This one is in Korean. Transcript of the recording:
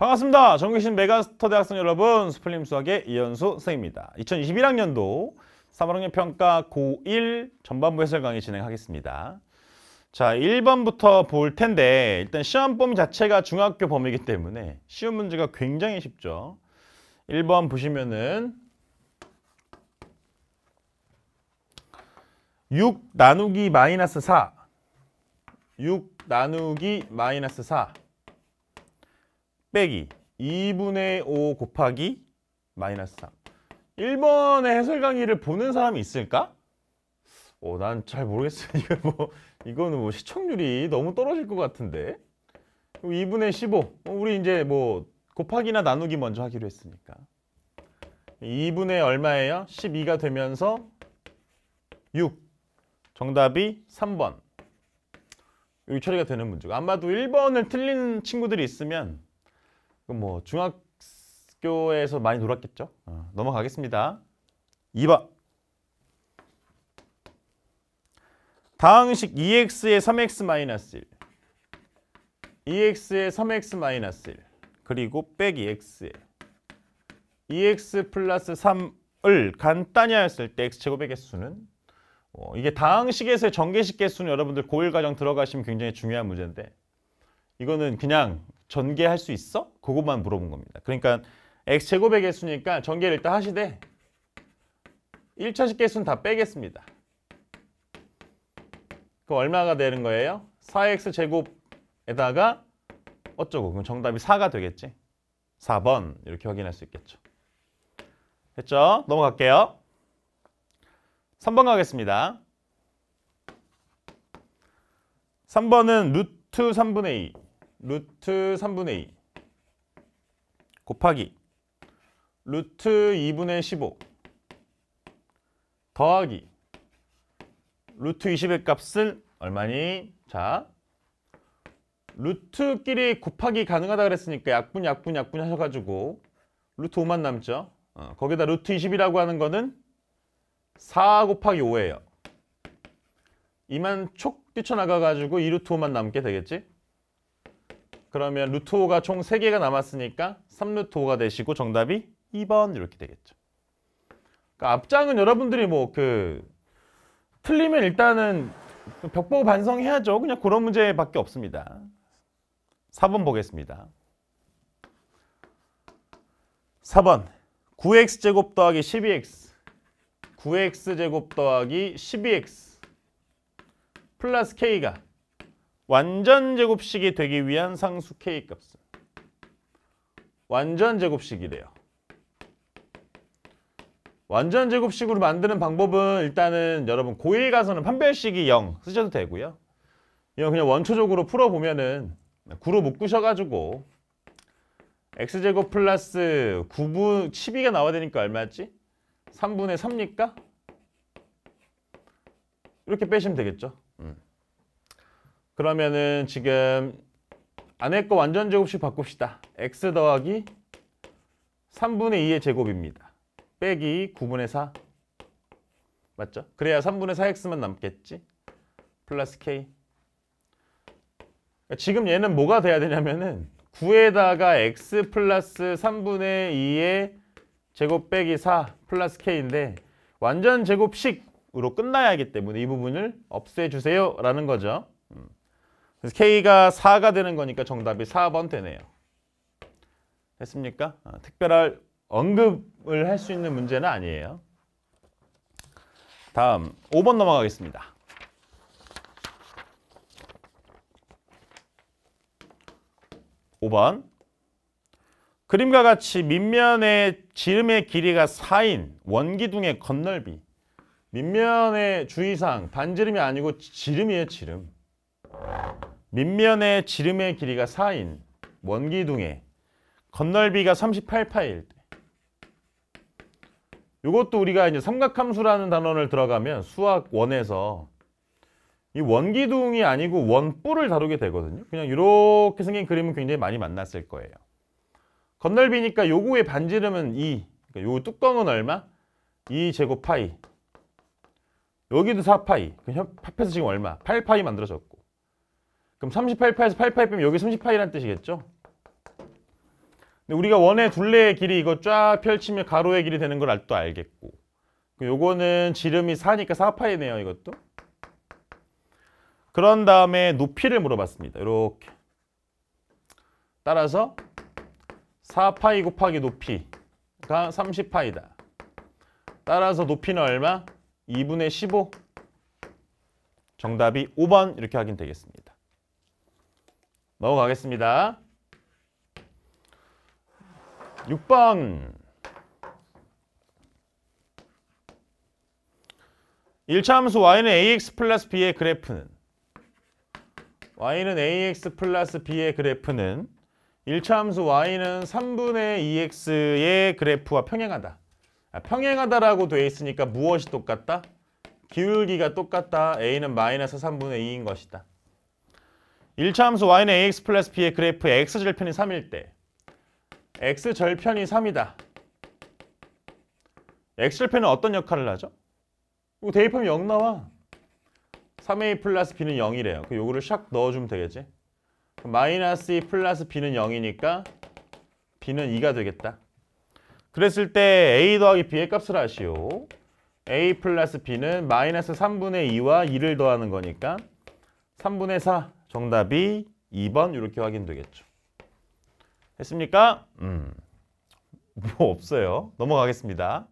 반갑습니다. 정규신 메가스터 대학생 여러분, 스플림 수학의 이현수 선생입니다. 2021학년도 3학년 평가 고1 전반부 해설 강의 진행하겠습니다. 자, 1번부터 볼 텐데 일단 시험 범위 자체가 중학교 범위이기 때문에 시험 문제가 굉장히 쉽죠. 1번 보시면은 6 나누기 마이너스 4 6 나누기 마이너스 4 빼기 2분의 5 곱하기 마이너스 3 1번의 해설 강의를 보는 사람이 있을까? 어, 난잘 모르겠어요. 이거 뭐, 이거는 뭐 시청률이 너무 떨어질 것 같은데. 2분의 15. 어, 우리 이제 뭐 곱하기나 나누기 먼저 하기로 했으니까. 2분의 얼마예요? 12가 되면서 6. 정답이 3번. 여기 처리가 되는 문제고. 아마도 1번을 틀린 친구들이 있으면 그럼 뭐 중학교에서 많이 놀았겠죠? 어, 넘어가겠습니다. 2번. 다항식 2x의 3x-1 2x의 3x-1 그리고 빼기 e x의 2x e 플러스 3을 간단히 하였을 때 x제곱의 개수는 어, 이게 다항식에서의 정계식 개수는 여러분들 고1 과정 들어가시면 굉장히 중요한 문제인데 이거는 그냥 전개할 수 있어? 그것만 물어본 겁니다. 그러니까 x제곱의 개수니까 전개를 일단 하시되 1차식 개수는 다 빼겠습니다. 그 얼마가 되는 거예요? 4x제곱에다가 어쩌고 그럼 정답이 4가 되겠지? 4번 이렇게 확인할 수 있겠죠. 됐죠? 넘어갈게요. 3번 가겠습니다. 3번은 루트 3분의 2 루트 3분의 2 곱하기 루트 2분의 15 더하기 루트 20의 값은 얼마니? 자, 루트끼리 곱하기 가능하다 그랬으니까 약분, 약분, 약분 하셔가지고 루트 5만 남죠. 어, 거기다 루트 20이라고 하는 거는 4 곱하기 5예요. 이만 촉 뛰쳐나가가지고 2루트 5만 남게 되겠지? 그러면 루트 5가 총 3개가 남았으니까 3루트 5가 되시고 정답이 2번 이렇게 되겠죠. 그러니까 앞장은 여러분들이 뭐 그 틀리면 일단은 벽보 반성해야죠. 그냥 그런 문제밖에 없습니다. 4번 보겠습니다. 4번 9x제곱 더하기 12x 9x제곱 더하기 12x 플러스 k가 완전 제곱식이 되기 위한 상수 K값은 완전 제곱식이래요. 완전 제곱식으로 만드는 방법은 일단은 여러분 고1 가서는 판별식이 0 쓰셔도 되고요. 이건 그냥 원초적으로 풀어보면은 9로 묶으셔가지고 x제곱 플러스 9분 12가 나와야 되니까 얼마였지? 3분의 3니까? 이렇게 빼시면 되겠죠. 음. 그러면은 지금 안에 거 완전 제곱식 바꿉시다. x 더하기 3분의 2의 제곱입니다. 빼기 9분의 4. 맞죠? 그래야 3분의 4x만 남겠지. 플러스 k. 그러니까 지금 얘는 뭐가 돼야 되냐면은 9에다가 x 플러스 3분의 2의 제곱 빼기 4 플러스 k인데 완전 제곱식으로 끝나야 하기 때문에 이 부분을 없애주세요 라는 거죠. 음. 그래서 K가 4가 되는 거니까 정답이 4번 되네요. 됐습니까? 아, 특별할 언급을 할 수 있는 문제는 아니에요. 다음 5번 넘어가겠습니다. 5번 그림과 같이 밑면의 지름의 길이가 4인 원기둥의 겉넓이 밑면의 주의사항 반지름이 아니고 지름이에요 지름 밑면의 지름의 길이가 4인 원기둥에 건널비가 38파일 때 이것도 우리가 이제 삼각함수라는 단원을 들어가면 수학 1에서 이 원기둥이 아니고 원뿔을 다루게 되거든요. 그냥 이렇게 생긴 그림은 굉장히 많이 만났을 거예요. 건널비니까 요거의 반지름은 2. 그러니까 요 뚜껑은 얼마? 2제곱 파이. 여기도 4파이. 그 합해서 지금 얼마? 8파이 만들어졌고. 그럼 38파에서 88 빼면 여기 38이란 뜻이겠죠? 근데 우리가 원의 둘레의 길이 이거 쫙 펼치면 가로의 길이 되는 걸 또 알겠고 요거는 지름이 4니까 4파이네요 이것도 그런 다음에 높이를 물어봤습니다 이렇게 따라서 4파이 곱하기 높이가 30파이다 따라서 높이는 얼마? 2분의 15 정답이 5번 이렇게 확인되겠습니다 넘어가겠습니다. 6번 1차 함수 y는 ax 플러스 b의 그래프는 y는 ax 플러스 b의 그래프는 1차 함수 y는 3분의 2x의 그래프와 평행하다. 아, 평행하다라고 되어 있으니까 무엇이 똑같다? 기울기가 똑같다. a는 마이너스 3분의 2인 것이다. 1차 함수 y는 ax 플러스 b의 그래프의 x절편이 3일 때 x절편이 3이다. x절편은 어떤 역할을 하죠? 이거 대입하면 0 나와. 3a 플러스 b는 0이래요. 그 요거를 샥 넣어주면 되겠지. 마이너스 2 e 플러스 b는 0이니까 b는 2가 되겠다. 그랬을 때 a 더하기 b의 값을 하시오. a 플러스 b는 마이너스 3분의 2와 2를 더하는 거니까 3분의 4 정답이 2번 이렇게 확인되겠죠. 했습니까? 음, 뭐 없어요. 넘어가겠습니다.